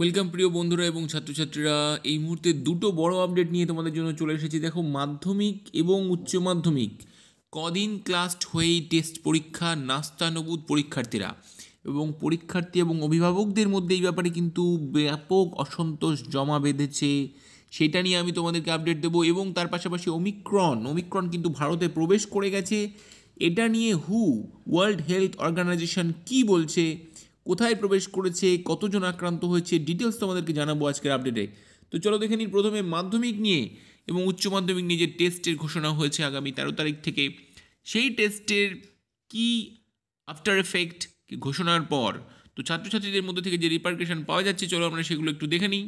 welcome প্রিয় বন্ধুরা এবং ছাত্রছাত্রীরা এই মুহূর্তে দুটো বড় আপডেট নিয়ে তোমাদের জন্য চলে এসেছি দেখো মাধ্যমিক এবং উচ্চ মাধ্যমিক কদিন ক্লাস হয়েই টেস্ট পরীক্ষা নাস্তানবুদ পরীক্ষার্থীরা এবং পরীক্ষার্থী এবং অভিভাবকদের মধ্যে এই ব্যাপারে কিন্তু ব্যাপক অসন্তোষ জমা বেঁধেছে সেটা নিয়ে আমি তোমাদেরকে আপডেট দেবো এবং তার পাশাপাশি ওমিক্রন ওমিক্রন কিন্তু ভারতে প্রবেশ করে গেছে এটা নিয়ে হু ওয়ার্ল্ড হেলথ অর্গানাইজেশন কি বলছে কোথায় প্রবেশ করেছে কতজন আক্রান্ত হয়েছে ডিটেলস তোমাদেরকে জানাবো আজকের আপডেটে তো চলো দেখে নিই প্রথমে মাধ্যমিক নিয়ে এবং উচ্চ মাধ্যমিক নিয়ে যে টেস্টের ঘোষণা হয়েছে আগামী তেরো তারিখ থেকে সেই টেস্টের কি আফটার এফেক্ট ঘোষণার পর তো ছাত্রছাত্রীদের মধ্যে থেকে যে রিপার্কেশন পাওয়া যাচ্ছে চলো আমরা সেগুলো একটু দেখে নিই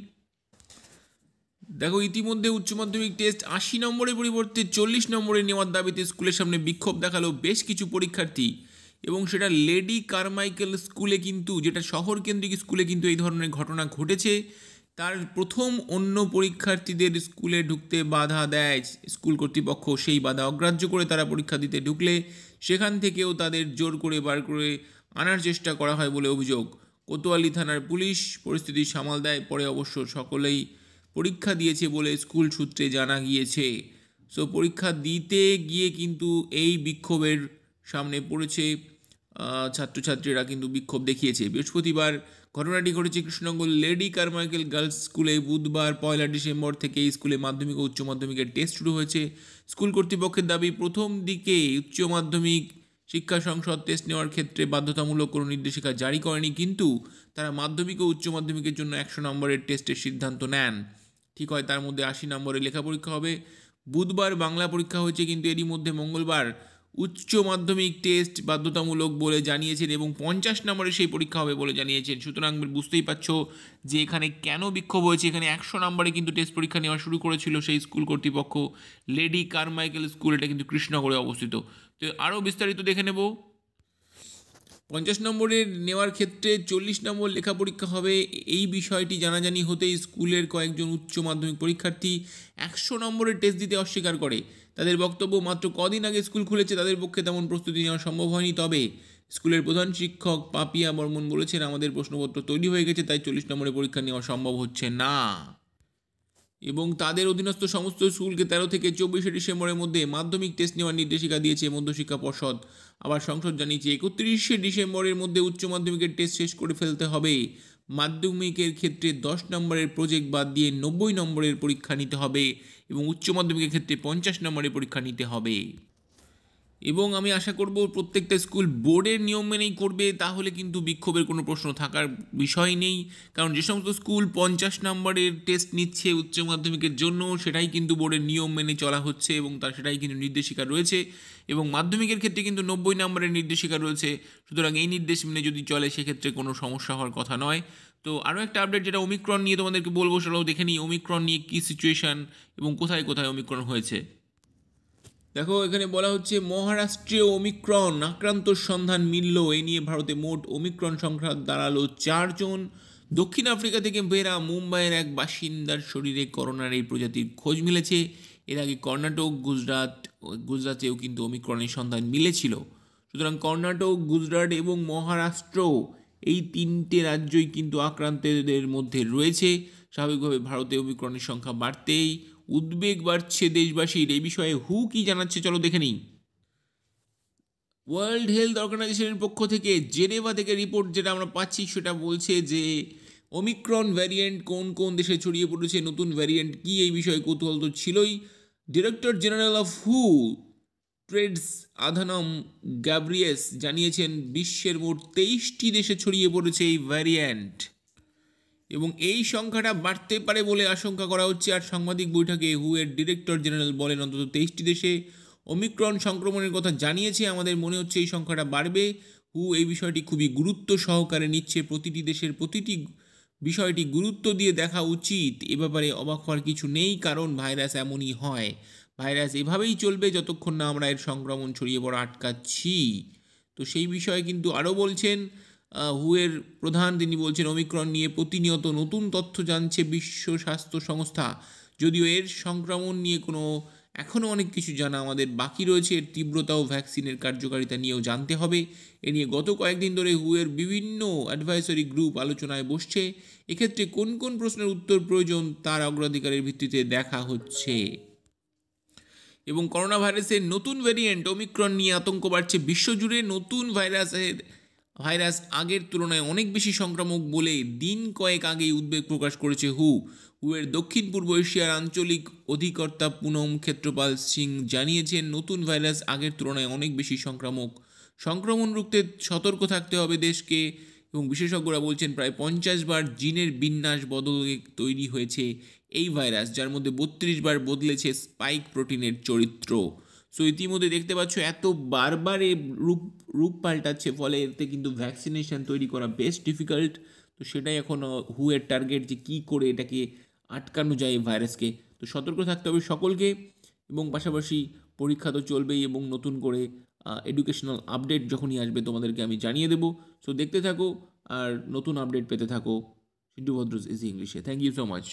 দেখো ইতিমধ্যে উচ্চ মাধ্যমিক টেস্ট আশি নম্বরের পরিবর্তে চল্লিশ নম্বরে নেওয়ার দাবিতে স্কুলের সামনে বিক্ষোভ দেখালো বেশ কিছু পরীক্ষার্থী এবং সেটা লেডি কারমাইকেল স্কুলে কিন্তু যেটা শহর কেন্দ্রিক স্কুলে কিন্তু এই ধরনের ঘটনা ঘটেছে তার প্রথম অন্য পরীক্ষার্থীদের স্কুলে ঢুকতে বাধা দেয় স্কুল কর্তৃপক্ষ সেই বাধা অগ্রাহ্য করে তারা পরীক্ষা দিতে ঢুকলে সেখান থেকেও তাদের জোর করে বার করে আনার চেষ্টা করা হয় বলে অভিযোগ কোতোয়ালি থানার পুলিশ পরিস্থিতি সামাল দেয় পরে অবশ্য সকলেই পরীক্ষা দিয়েছে বলে স্কুল সূত্রে জানা গিয়েছে সো পরীক্ষা দিতে গিয়ে কিন্তু এই বিক্ষোভের সামনে পড়েছে ছাত্রছাত্রীরা কিন্তু বিক্ষোভ দেখিয়েছে বৃহস্পতিবার ঘটনাটি ঘটেছে কৃষ্ণনগর লেডি কারমাইকেল গার্লস স্কুলে বুধবার পয়লা ডিসেম্বর থেকে স্কুলে মাধ্যমিক ও উচ্চ মাধ্যমিকের টেস্ট শুরু হয়েছে স্কুল কর্তৃপক্ষের দাবি প্রথম দিকে উচ্চ মাধ্যমিক শিক্ষা সংসদ টেস্ট নেওয়ার ক্ষেত্রে বাধ্যতামূলক কোনো নির্দেশিকা জারি করেনি কিন্তু তারা মাধ্যমিক ও উচ্চ মাধ্যমিকের জন্য একশো নম্বরের টেস্টের সিদ্ধান্ত নেন ঠিক হয় তার মধ্যে আশি নম্বরের লেখা পরীক্ষা হবে বুধবার বাংলা পরীক্ষা হয়েছে কিন্তু এরই মধ্যে মঙ্গলবার উচ্চ মাধ্যমিক টেস্ট বাধ্যতামূলক বলে জানিয়েছেন এবং পঞ্চাশ নম্বরে সেই পরীক্ষা হবে বলে জানিয়েছেন সুতরাং বুঝতেই পারছো যে এখানে কেন বিক্ষোভ হয়েছে এখানে একশো নম্বরে কিন্তু টেস্ট পরীক্ষা নেওয়া শুরু করেছিল সেই স্কুল কর্তৃপক্ষ লেডি কারমাইকেল স্কুল এটা কিন্তু কৃষ্ণনগরে অবস্থিত তো আরও বিস্তারিত দেখে নেব পঞ্চাশ নম্বরের নেওয়ার ক্ষেত্রে চল্লিশ নম্বর লেখা পরীক্ষা হবে এই বিষয়টি জানাজানি হতেই স্কুলের কয়েকজন উচ্চ মাধ্যমিক পরীক্ষার্থী একশো নম্বরের টেস্ট দিতে অস্বীকার করে তাদের বক্তব্য মাত্র কদিন আগে স্কুল খুলেছে তাদের পক্ষে তেমন প্রস্তুতি নেওয়া সম্ভব হয়নি তবে স্কুলের প্রধান শিক্ষক পাপিয়া বর্মন বলেছেন আমাদের প্রশ্নপত্র তৈরি হয়ে গেছে তাই চল্লিশ নম্বরে পরীক্ষা নেওয়া সম্ভব হচ্ছে না এবং তাদের অধীনস্থ সমস্ত স্কুলকে তেরো থেকে চব্বিশে ডিসেম্বরের মধ্যে মাধ্যমিক টেস্ট নেওয়ার নির্দেশিকা দিয়েছে মধ্যশিক্ষা পর্ষদ আবার সংসদ জানিয়েছে একত্রিশে ডিসেম্বরের মধ্যে উচ্চ মাধ্যমিকের টেস্ট শেষ করে ফেলতে হবে মাধ্যমিকের ক্ষেত্রে দশ নম্বরের প্রজেক্ট বাদ দিয়ে নব্বই নম্বরের পরীক্ষা নিতে হবে এবং উচ্চ মাধ্যমিকের ক্ষেত্রে পঞ্চাশ নম্বরের পরীক্ষা নিতে হবে এবং আমি আশা করব প্রত্যেকটা স্কুল বোর্ডের নিয়ম মেনেই করবে তাহলে কিন্তু বিক্ষোভের কোনো প্রশ্ন থাকার বিষয় নেই কারণ যে সমস্ত স্কুল পঞ্চাশ নম্বরের টেস্ট নিচ্ছে উচ্চ মাধ্যমিকের জন্য সেটাই কিন্তু বোর্ডের নিয়ম মেনে চলা হচ্ছে এবং তার সেটাই কিন্তু নির্দেশিকা রয়েছে এবং মাধ্যমিকের ক্ষেত্রে কিন্তু নব্বই নম্বরের নির্দেশিকা রয়েছে সুতরাং এই নির্দেশ মেনে যদি চলে সেক্ষেত্রে কোনো সমস্যা হওয়ার কথা নয় তো আরও একটা আপডেট যেটা ওমিক্রন নিয়ে তোমাদেরকে বলবো সেটাও দেখে নিই ওমিক্রন নিয়ে কী সিচুয়েশান এবং কোথায় কোথায় ওমিক্রন হয়েছে দেখো এখানে বলা হচ্ছে মহারাষ্ট্রে ওমিক্রন আক্রান্ত সন্ধান মিলল এ নিয়ে ভারতে মোট ওমিক্রন সংখ্যা দাঁড়ালো চারজন দক্ষিণ আফ্রিকা থেকে বেরা মুম্বাইয়ের এক বাসিন্দার শরীরে করোনার এই প্রজাতির খোঁজ মিলেছে এর আগে কর্ণাটক গুজরাট গুজরাটেও কিন্তু অমিক্রণের সন্ধান মিলেছিল সুতরাং কর্ণাটক গুজরাট এবং মহারাষ্ট্র এই তিনটে রাজ্যই কিন্তু আক্রান্তদের মধ্যে রয়েছে স্বাভাবিকভাবে ভারতে অমিক্রণের সংখ্যা বাড়তেই উদ্বেগ বাড়ছে দেশবাসীর এই বিষয়ে হু কি জানাচ্ছে চলো দেখে নিই ওয়ার্ল্ড হেলথ অর্গানাইজেশনের পক্ষ থেকে জেনেভা থেকে রিপোর্ট যেটা আমরা পাচ্ছি সেটা বলছে যে ওমিক্রন ভ্যারিয়েন্ট কোন কোন দেশে ছড়িয়ে পড়েছে নতুন ভ্যারিয়েন্ট কী এই বিষয়ে কৌতূহল তো ছিলই ডিরেক্টর জেনারেল অফ হু ট্রেডস আধানম গ্যাব্রিয়েস জানিয়েছেন বিশ্বের মোট তেইশটি দেশে ছড়িয়ে পড়েছে এই ভ্যারিয়েন্ট এবং এই সংখ্যাটা বাড়তে পারে বলে আশঙ্কা করা হচ্ছে আর সাংবাদিক বৈঠকে হুয়ের ডিরেক্টর জেনারেল বলেন অন্তত তেইশটি দেশে অমিক্রণ সংক্রমণের কথা জানিয়েছে আমাদের মনে হচ্ছে এই সংখ্যাটা বাড়বে হু এই বিষয়টি খুবই গুরুত্ব সহকারে নিচ্ছে প্রতিটি দেশের প্রতিটি বিষয়টি গুরুত্ব দিয়ে দেখা উচিত এ ব্যাপারে অবাক হওয়ার কিছু নেই কারণ ভাইরাস এমনই হয় ভাইরাস এভাবেই চলবে যতক্ষণ না আমরা এর সংক্রমণ ছড়িয়ে পড়া আটকাচ্ছি তো সেই বিষয়ে কিন্তু আরও বলছেন হুয়ের প্রধান তিনি বলছেন অমিক্রণ নিয়ে প্রতিনিয়ত নতুন তথ্য জানছে বিশ্ব স্বাস্থ্য সংস্থা যদিও এর সংক্রমণ নিয়ে কোনো এখনও অনেক কিছু জানা আমাদের বাকি রয়েছে এর তীব্রতা ও ভ্যাকসিনের কার্যকারিতা নিয়েও জানতে হবে এ নিয়ে গত কয়েকদিন ধরে হুয়ের বিভিন্ন অ্যাডভাইসরি গ্রুপ আলোচনায় বসছে এক্ষেত্রে কোন কোন প্রশ্নের উত্তর প্রয়োজন তার অগ্রাধিকারের ভিত্তিতে দেখা হচ্ছে এবং করোনা ভাইরাসের নতুন ভ্যারিয়েন্ট অমিক্রণ নিয়ে আতঙ্ক বাড়ছে বিশ্বজুড়ে নতুন ভাইরাসের ভাইরাস আগের তুলনায় অনেক বেশি সংক্রামক বলে দিন কয়েক আগেই উদ্বেগ প্রকাশ করেছে হু হুয়ের দক্ষিণ পূর্ব এশিয়ার আঞ্চলিক অধিকর্তা পুনম ক্ষেত্রপাল সিং জানিয়েছেন নতুন ভাইরাস আগের তুলনায় অনেক বেশি সংক্রামক সংক্রমণ রুখতে সতর্ক থাকতে হবে দেশকে এবং বিশেষজ্ঞরা বলছেন প্রায় পঞ্চাশ বার জিনের বিন্যাস বদলে তৈরি হয়েছে এই ভাইরাস যার মধ্যে বত্রিশ বার বদলেছে স্পাইক প্রোটিনের চরিত্র সো ইতিমধ্যে দেখতে পাচ্ছ এত বারবার এ রূপ রূপ পাল্টাচ্ছে ফলে এতে কিন্তু ভ্যাকসিনেশান তৈরি করা বেশ ডিফিকাল্ট তো সেটাই এখন হুয়ের টার্গেট যে কী করে এটাকে আটকানো যায় এই ভাইরাসকে তো সতর্ক থাকতে হবে সকলকে এবং পাশাপাশি পরীক্ষা তো চলবেই এবং নতুন করে এডুকেশনাল আপডেট যখনই আসবে তোমাদেরকে আমি জানিয়ে দেবো সো দেখতে থাকো আর নতুন আপডেট পেতে থাকো সিন্ধু ভদ্রজ ইজি ইংলিশে থ্যাংক ইউ সো মাচ